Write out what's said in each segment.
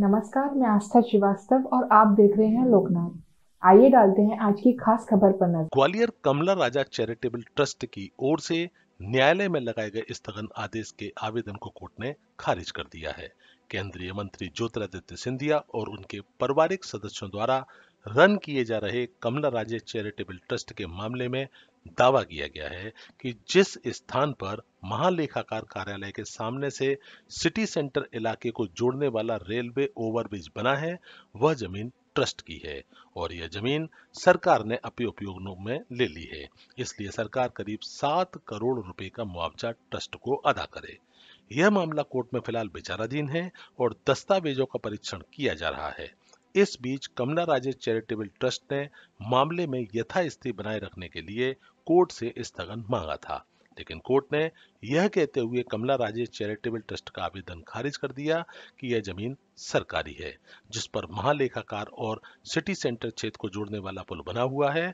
नमस्कार मैं आस्था श्रीवास्तव और आप देख रहे हैं लोकनाथ आइए डालते हैं आज की खास खबर पर नजर ग्वालियर कमला राजा चैरिटेबल ट्रस्ट की ओर से न्यायालय में लगाए गए स्थगन आदेश के आवेदन को कोर्ट ने खारिज कर दिया है केंद्रीय मंत्री ज्योतिरादित्य सिंधिया और उनके पारिवारिक सदस्यों द्वारा रन किए जा रहे कमला राजे चैरिटेबल ट्रस्ट के मामले में दावा किया गया है कि जिस स्थान पर महालेखाकार कार्यालय के सामने से सिटी सेंटर इलाके को जोड़ने वाला रेलवे ओवरब्रिज बना है वह जमीन ट्रस्ट की है और यह जमीन सरकार ने अपने उपयोग में ले ली है इसलिए सरकार करीब सात करोड़ रुपए का मुआवजा ट्रस्ट को अदा करे यह मामला कोर्ट में फिलहाल विचाराधीन है और दस्तावेजों का परीक्षण किया जा रहा है इस बीच कमला राजे चैरिटेबल ट्रस्ट ने मामले में यथास्थिति बनाए रखने के लिए कोर्ट से स्थगन मांगा था लेकिन कोर्ट ने यह कहते हुए कमला राजे चैरिटेबल ट्रस्ट का आवेदन खारिज कर दिया कि यह जमीन सरकारी है जिस पर महालेखाकार और सिटी सेंटर क्षेत्र को जोड़ने वाला पुल बना हुआ है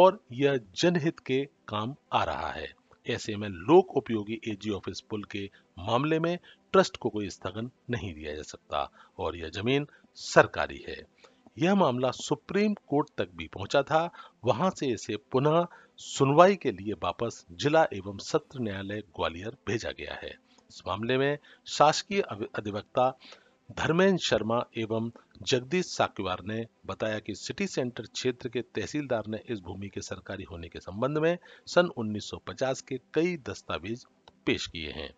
और यह जनहित के काम आ रहा है ऐसे में लोक उपयोगी एजी ऑफिस पुल के मामले में ट्रस्ट को कोई स्थगन नहीं दिया जा सकता और यह जमीन सरकारी है यह मामला सुप्रीम कोर्ट तक भी पहुंचा था वहां से इसे पुनः सुनवाई के लिए वापस जिला एवं सत्र न्यायालय ग्वालियर भेजा गया है इस मामले में शासकीय अधिवक्ता धर्मेंद्र शर्मा एवं जगदीश साक्यवार ने बताया कि सिटी सेंटर क्षेत्र के तहसीलदार ने इस भूमि के सरकारी होने के संबंध में सन 1950 के कई दस्तावेज पेश किए हैं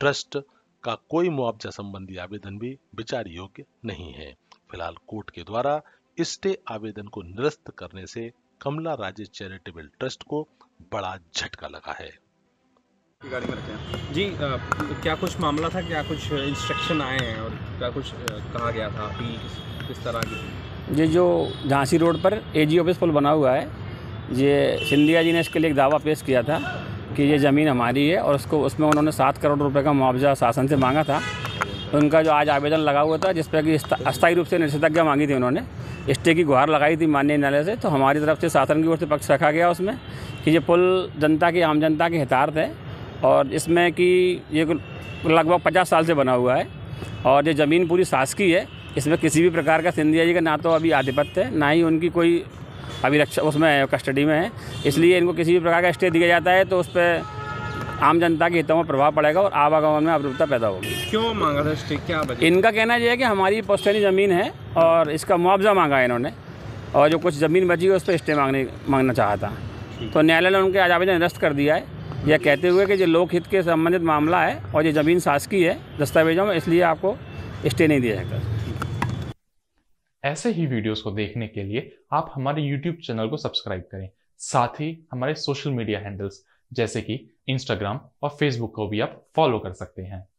ट्रस्ट का कोई मुआवजा संबंधी आवेदन भी विचार योग्य नहीं है फिलहाल कोर्ट के द्वारा स्टे आवेदन को निरस्त करने से कमला राजे चैरिटेबल ट्रस्ट को बड़ा झटका लगा है रखे हैं जी आ, क्या कुछ मामला था क्या कुछ इंस्ट्रक्शन आए हैं और क्या कुछ कहा गया था अपील किस, किस तरह की ये जो झांसी रोड पर एजी ऑफिस पुल बना हुआ है ये सिंधिया जी ने इसके लिए एक दावा पेश किया था कि ये ज़मीन हमारी है और उसको उसमें उन्होंने सात करोड़ रुपए का मुआवजा शासन से मांगा था तो उनका जो आज आवेदन लगा हुआ था जिस पर कि अस्थायी रूप से निषेधाज्ञा मांगी थी उन्होंने स्टे की गुहार लगाई थी माननीय न्यायालय से तो हमारी तरफ से शासन की ओर से पक्ष रखा गया उसमें कि ये पुल जनता की आम जनता के हितार्थ है और इसमें कि ये लगभग पचास साल से बना हुआ है और ये ज़मीन पूरी शासकीय है इसमें किसी भी प्रकार का सिंधिया जी का ना तो अभी आधिपत्य है ना ही उनकी कोई अभी रक्षा उसमें कस्टडी में है इसलिए इनको किसी भी प्रकार का स्टे दिया जाता है तो उस पर आम जनता के हितों में प्रभाव पड़ेगा और आवागमन में अवरूपता पैदा होगी क्यों मांगा था स्टे क्या बजे? इनका कहना यह है कि हमारी पोस्टनी ज़मीन है और इसका मुआवजा मांगा है इन्होंने और जो कुछ ज़मीन बची है उस पर स्टे मांगने मांगना चाहता तो न्यायालय ने उनके आज आवेदन निरस्त कर दिया है यह कहते हुए कि ये लोकहित के संबंधित मामला है और ये ज़मीन शासकीय है दस्तावेजों में इसलिए आपको स्टे नहीं दिया जाएगा ऐसे ही वीडियोस को देखने के लिए आप हमारे YouTube चैनल को सब्सक्राइब करें साथ ही हमारे सोशल मीडिया हैंडल्स जैसे कि इंस्टाग्राम और फेसबुक को भी आप फॉलो कर सकते हैं